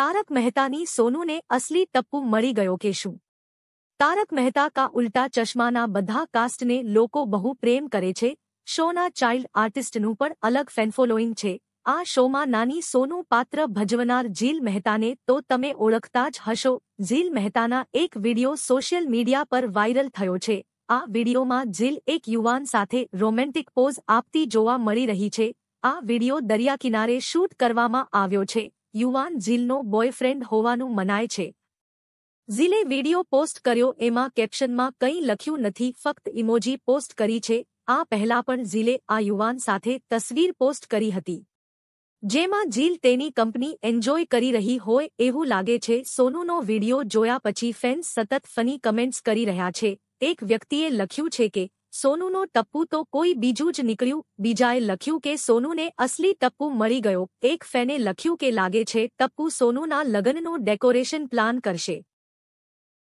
તારક મહેતાની સોનુને અસલી ટપ્પુ મળી ગયો કે શું તારક મહેતા કા ઉલ્ટા ચશ્માના બધા કાસ્ટને લોકો બહુ પ્રેમ કરે છે શોના ચાઇલ્ડ આર્ટિસ્ટનું પણ અલગ ફેન છે આ શોમાં નાની સોનું પાત્ર ભજવનાર ઝીલ મહેતાને તો તમે ઓળખતા જ હશો ઝીલ મહેતાના એક વિડિયો સોશિયલ મીડિયા પર વાયરલ થયો છે આ વિડિયોમાં ઝીલ એક યુવાન સાથે રોમેન્ટિક પોઝ આપતી જોવા મળી રહી છે આ વિડિયો દરિયા કિનારે શૂટ કરવામાં આવ્યો છે યુવાન ઝીલનો બોયફ્રેન્ડ હોવાનું મનાય છે ઝીલે વીડિયો પોસ્ટ કર્યો એમાં કેપ્શનમાં કંઈ લખ્યું નથી ફક્ત ઇમોજી પોસ્ટ કરી છે આ પહેલા પણ ઝીલે આ યુવાન સાથે તસવીર પોસ્ટ કરી હતી જેમાં ઝીલ તેની કંપની એન્જોય કરી રહી હોય એવું લાગે છે સોનુનો વિડિયો જોયા પછી ફેન્સ સતત ફની કમેન્ટ્સ કરી રહ્યા છે એક વ્યક્તિએ લખ્યું છે કે સોનુનો ટપ્પુ તો કોઈ બીજું જ નીકળ્યું બીજાએ લખ્યું કે સોનુને અસલી ટપ્પુ મળી ગયો એક ફેને લખ્યું કે લાગે છે ટપ્પુ સોનુના લગ્નનો ડેકોરેશન પ્લાન કરશે